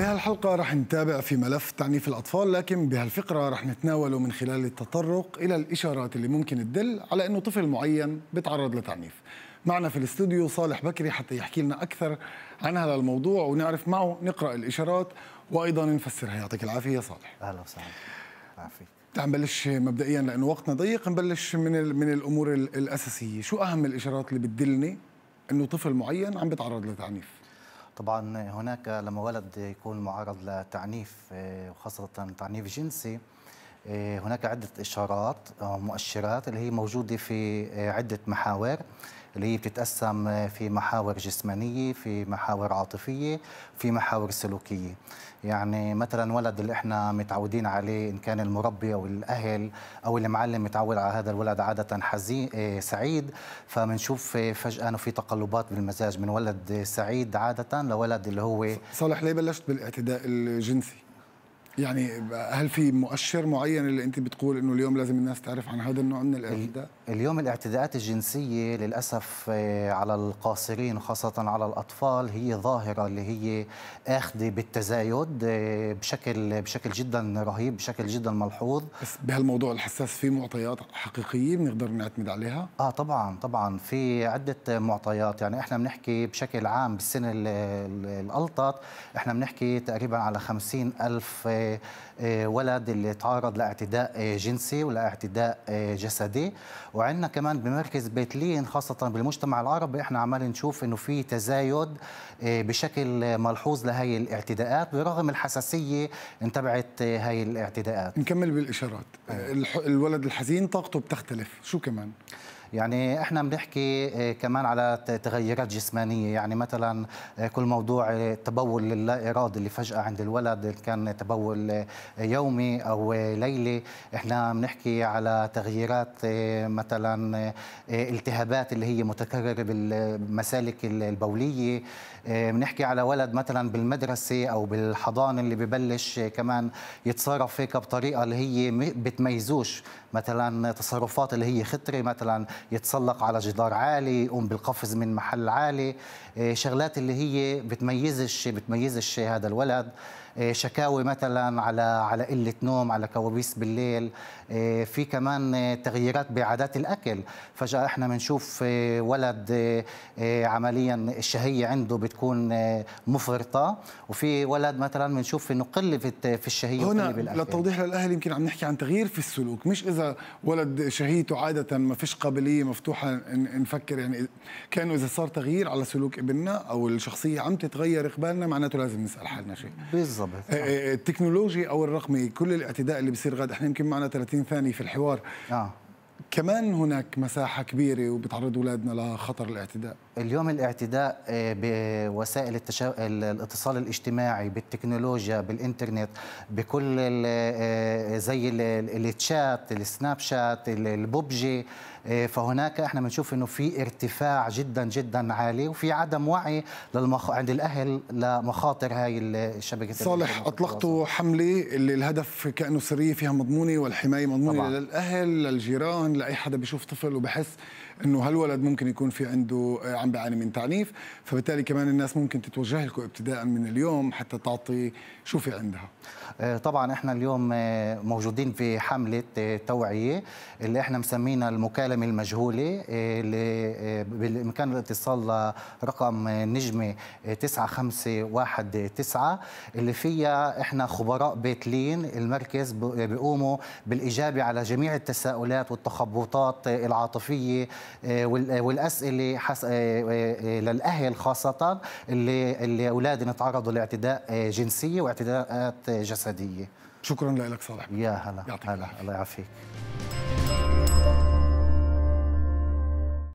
بهالحلقة رح نتابع في ملف تعنيف الأطفال لكن بهالفقرة رح نتناوله من خلال التطرق إلى الإشارات اللي ممكن تدل على أنه طفل معين بتعرض لتعنيف معنا في الاستوديو صالح بكري حتى يحكي لنا أكثر عن هذا الموضوع ونعرف معه نقرأ الإشارات وأيضا نفسرها يعطيك العافية يا صالح أهلا وسهلا عافية تعال نبلش مبدئيا لأنه وقتنا ضيق نبلش من, من الأمور الأساسية شو أهم الإشارات اللي بتدلني أنه طفل معين عم بتعرض لتعنيف طبعا هناك لما ولد يكون معرض لتعنيف آه، وخاصة تعنيف جنسي آه، هناك عدة إشارات أو آه، مؤشرات اللي هي موجودة في عدة محاور اللي هي بتتقسم في محاور جسمانية في محاور عاطفية في محاور سلوكية يعني مثلا ولد اللي احنا متعودين عليه ان كان المربي او الاهل او المعلم متعود على هذا الولد عاده حزين آه، سعيد فبنشوف فجاه انه في تقلبات بالمزاج من ولد سعيد عاده لولد اللي هو صالح ليه بلشت بالاعتداء الجنسي يعني هل في مؤشر معين اللي انت بتقول انه اليوم لازم الناس تعرف عن هذا النوع من الاعتداء؟ اليوم الاعتداءات الجنسيه للاسف آه، على القاصرين وخاصه على الاطفال هي ظاهره اللي هي اخذه بالتزايد آه، بشكل بشكل جدا رهيب بشكل جدا ملحوظ بس بهالموضوع الحساس في معطيات حقيقيه بنقدر نعتمد عليها؟ اه طبعا طبعا في عده معطيات يعني احنا بنحكي بشكل عام بالسنه الالطط احنا بنحكي تقريبا على 50 ألف آه، ولد اللي تعرض لاعتداء جنسي ولاعتداء جسدي وعندنا كمان بمركز بيت لين خاصه بالمجتمع العربي احنا عمال نشوف انه في تزايد آه، بشكل ملحوظ لهي الاعتداءات برغم الحساسيه انتبعت هاي الاعتداءات نكمل بالاشارات آه، الولد الحزين طاقته بتختلف شو كمان يعني احنا بنحكي آه، كمان على تغيرات جسمانيه يعني مثلا آه، كل موضوع التبول آه، اللا ارادي اللي فجاه عند الولد كان تبول يومي او ليلي احنا بنحكي على تغييرات مثلا التهابات اللي هي متكرره بالمسالك البوليه بنحكي على ولد مثلا بالمدرسه او بالحضانه اللي ببلش كمان يتصرف هيك بطريقه اللي هي بتميزوش مثلا تصرفات اللي هي خطره مثلا يتسلق على جدار عالي يقوم بالقفز من محل عالي آه، شغلات اللي هي بتميزش بتميزش هذا الولد آه، شكاوي مثلا على على قله نوم على كوابيس بالليل آه، في كمان تغييرات بعادات الاكل فجاه احنا بنشوف ولد عمليا الشهيه عنده بتكون مفرطه وفي ولد مثلا بنشوف انه قله في الشهيه هنا للتوضيح للاهل يمكن عم نحكي عن تغيير في السلوك مش اذا ولد شهيته عاده ما فيش قابليه عمليه مفتوحه نفكر يعني كانه اذا صار تغيير على سلوك ابننا او الشخصيه عم تتغير قبالنا معناته لازم نسال حالنا شيء بالضبط آه، آه، آه، التكنولوجيا او الرقمي كل الاعتداء اللي بصير غاد احنا يمكن معنا 30 ثانيه في الحوار آه. كمان هناك مساحة كبيرة وبتعرض أولادنا لخطر الاعتداء اليوم الاعتداء بوسائل التشا... الاتصال الاجتماعي بالتكنولوجيا بالإنترنت بكل زي التشات السناب شات البوبجي إيه، فهناك احنا بنشوف انه في ارتفاع جدا جدا عالي وفي عدم وعي للمخ... عند الاهل لمخاطر هاي الشبكه صالح اطلقت حمله اللي الهدف كانه سريه فيها مضمونه والحمايه مضمونه طبعا. للاهل للجيران لاي حدا بيشوف طفل وبحس انه هالولد ممكن يكون في عنده آه، عم بيعاني من تعنيف فبالتالي كمان الناس ممكن تتوجه لكم ابتداء من اليوم حتى تعطي شو في عندها آه، طبعا احنا اليوم آه، موجودين في حمله توعيه اللي احنا مسمينا المكالمه الألم المجهولة آه، آه، اللي بإمكان الاتصال لرقم نجمة 9519 آه، اللي فيها إحنا خبراء بيت لين المركز بيقوموا بالإجابة على جميع التساؤلات والتخبطات العاطفية والأسئلة حس... للأهل خاصة اللي اللي أولادنا تعرضوا لاعتداء جنسية واعتداءات جسدية شكرا لك صالح يا هلا هلا الله يعافيك